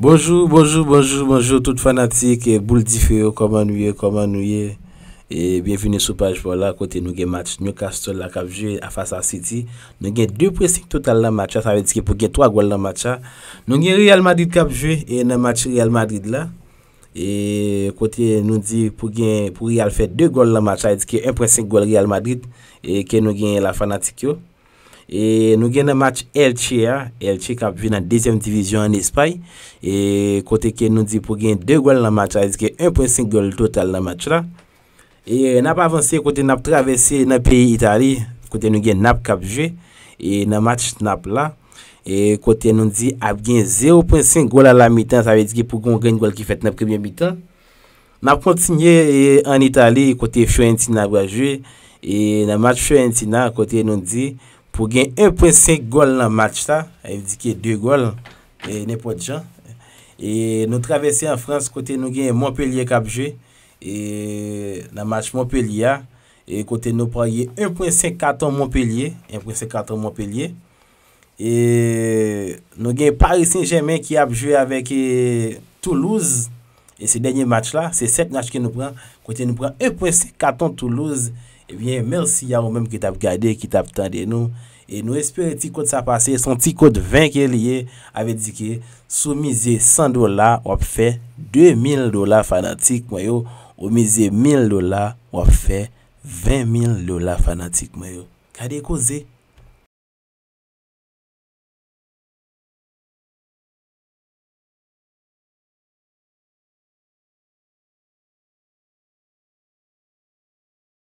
Bonjou, bonjou, bonjou, bonjou, tout fanatik, boul di fèyo, koman nou ye, koman nou ye E bienveni sou page pou la, kote nou gen match, nou kastol la kapjwe a fasa city Nou gen 2.5 total la matcha, sa ve di ki pou gen 3 gol la matcha Nou gen Real Madrid kapjwe, e nan match Real Madrid la E kote nou di pou gen, pou real fè 2 gol la matcha, e di ki 1.5 gol Real Madrid E ke nou gen la fanatik yo E nou gen nan match El Chia, El Chia kapje nan dezyen divizyon an espay, e kote ke nou di pou gen 2 gol nan match la, e di ki 1.5 gol total nan match la. Nap avanse kote nap travese nan peyi Itali, kote nou gen nap kapje, e nan match nap la, kote nou di ap gen 0.5 gol ala mitan, sa ve di ki pou gen gwen gol ki fet nap kebyen mitan. Nap kontinye an Itali, kote Chouentina wajwe, nan match Chouentina, kote nou di... pou gen 1.5 gol nan match ta, ev di ki e 2 gol, e ne pou di jan, e nou travesse an Frans kote nou gen Montpellier kapjou, e nan match Montpellier, e kote nou pou gen 1.54 Montpellier, 1.54 Montpellier, e nou gen Paris Saint-Germain ki apjou avèk e, Toulouse, E se denye match la, se 7 match ki nou pran, kote nou pran, e pwese Katon Toulouse, e bien mersi ya ou menm ki tap gade, ki tap tande nou. E nou espere ti kote sa pase, son ti kote 20 ke liye, ave dike sou mize 100 dola, wap fe 2000 dola fanatik mwayo, ou mize 1000 dola, wap fe 20 000 dola fanatik mwayo. Kade koze?